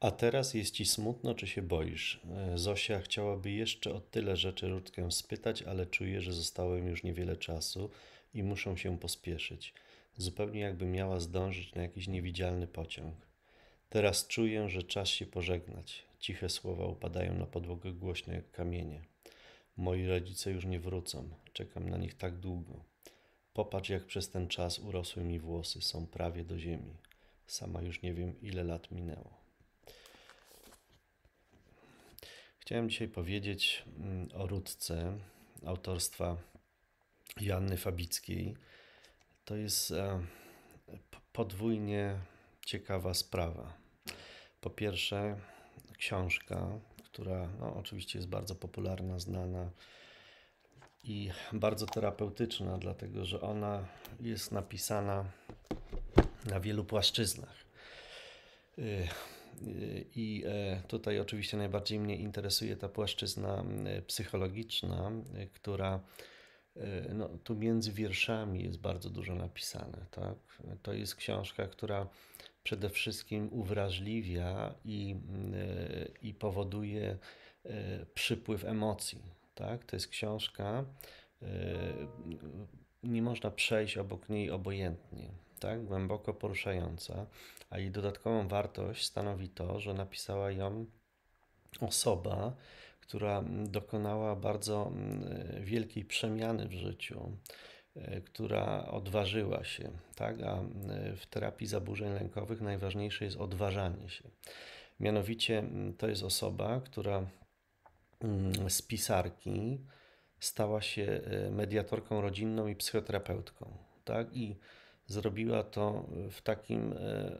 A teraz jest ci smutno, czy się boisz? E, Zosia chciałaby jeszcze o tyle rzeczy Rutkę spytać, ale czuję, że zostałem już niewiele czasu i muszą się pospieszyć. Zupełnie jakby miała zdążyć na jakiś niewidzialny pociąg. Teraz czuję, że czas się pożegnać. Ciche słowa upadają na podłogę głośno jak kamienie. Moi rodzice już nie wrócą. Czekam na nich tak długo. Popatrz, jak przez ten czas urosły mi włosy, są prawie do ziemi. Sama już nie wiem, ile lat minęło. Chciałem dzisiaj powiedzieć mm, o Rutce autorstwa Joanny Fabickiej. To jest e, podwójnie ciekawa sprawa. Po pierwsze, książka, która no, oczywiście jest bardzo popularna, znana i bardzo terapeutyczna, dlatego że ona jest napisana na wielu płaszczyznach y, i e, tutaj oczywiście najbardziej mnie interesuje ta płaszczyzna psychologiczna, która e, no, tu między wierszami jest bardzo dużo napisane. Tak? To jest książka, która przede wszystkim uwrażliwia i, e, i powoduje przypływ emocji. Tak? To jest książka, nie można przejść obok niej obojętnie tak głęboko poruszająca, a jej dodatkową wartość stanowi to, że napisała ją osoba, która dokonała bardzo mm, wielkiej przemiany w życiu, e, która odważyła się, tak? A w terapii zaburzeń lękowych najważniejsze jest odważanie się. Mianowicie to jest osoba, która mm, z pisarki stała się e, mediatorką rodzinną i psychoterapeutką, tak? I zrobiła to w takim e,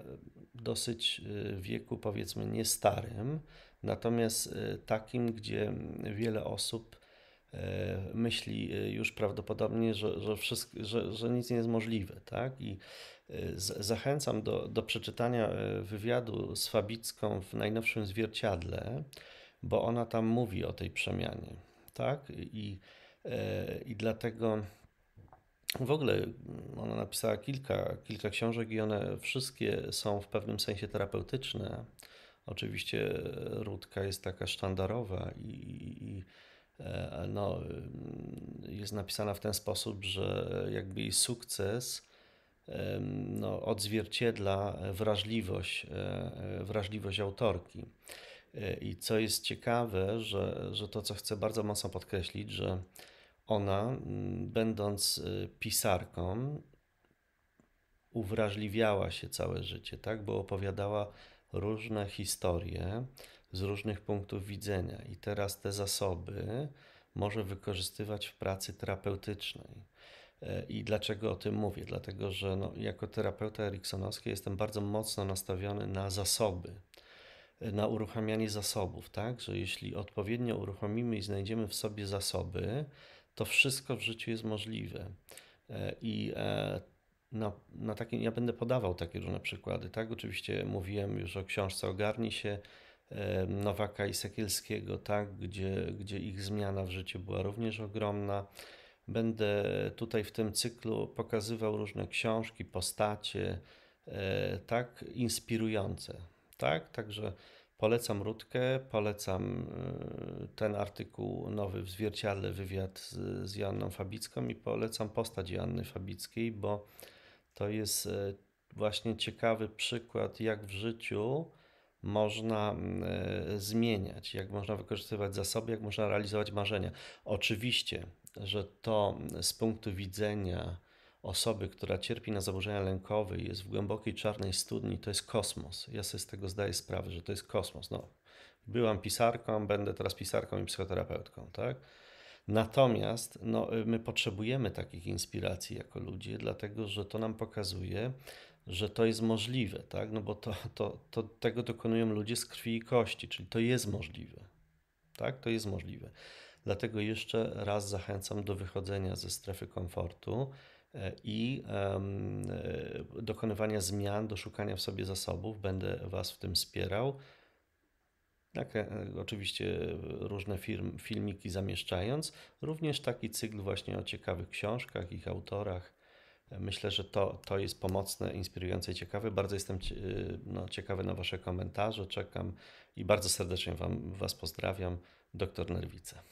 dosyć e, wieku, powiedzmy, nie starym, natomiast e, takim, gdzie wiele osób myśli już prawdopodobnie, że, że, wszystko, że, że nic nie jest możliwe. Tak? I zachęcam do, do przeczytania wywiadu z Fabicką w najnowszym zwierciadle, bo ona tam mówi o tej przemianie. Tak? I, i dlatego w ogóle mm, ona napisała kilka, kilka książek i one wszystkie są w pewnym sensie terapeutyczne. Oczywiście Rudka jest taka sztandarowa i, i, i e, no, mm, jest napisana w ten sposób, że jakby jej sukces no, odzwierciedla wrażliwość, e, e, wrażliwość autorki. I co jest ciekawe, że, że to, co chcę bardzo mocno podkreślić, że ona, mm, będąc y, pisarką, uwrażliwiała się całe życie, tak? Bo opowiadała różne historie z różnych punktów widzenia, i teraz te zasoby może wykorzystywać w pracy terapeutycznej. E, I dlaczego o tym mówię? Dlatego, że no, jako terapeuta eriksonowski jestem bardzo mocno nastawiony na zasoby, e, na uruchamianie zasobów, tak? Że jeśli odpowiednio uruchomimy i znajdziemy w sobie zasoby, to wszystko w życiu jest możliwe. E, I e, na, na takim, ja będę podawał takie różne przykłady, tak? Oczywiście mówiłem już o książce Ogarni się e, Nowaka i Sekielskiego, tak? Gdzie, gdzie ich zmiana w życiu była również ogromna. Będę tutaj w tym cyklu pokazywał różne książki, postacie, tak? Inspirujące, tak? Także polecam Rutkę, polecam ten artykuł nowy w Zwierciadle, wywiad z, z Joanną Fabicką i polecam postać Joanny Fabickiej, bo to jest e, właśnie ciekawy przykład, jak w życiu można e, zmieniać, jak można wykorzystywać zasoby, jak można realizować marzenia. Oczywiście, że to z punktu widzenia osoby, która cierpi na zaburzenia lękowe i jest w głębokiej czarnej studni, to jest kosmos. Ja sobie z tego zdaję sprawę, że to jest kosmos. No, byłam pisarką, będę teraz pisarką i psychoterapeutką, tak? Natomiast no, y, my potrzebujemy takich inspiracji jako ludzie, dlatego że to nam pokazuje, że to jest możliwe, tak? No bo to, to, to tego dokonują ludzie z krwi i kości, czyli to jest możliwe. Tak? To jest możliwe. Dlatego jeszcze raz zachęcam do wychodzenia ze strefy komfortu e, i um, dokonywania zmian, do szukania w sobie zasobów. Będę Was w tym wspierał. Tak, e, oczywiście różne film, filmiki zamieszczając, również taki cykl właśnie o ciekawych książkach, ich autorach. E, myślę, że to, to jest pomocne, inspirujące i ciekawe. Bardzo jestem e, no, ciekawy na Wasze komentarze, czekam i bardzo serdecznie wam, Was pozdrawiam. Doktor Nerwica.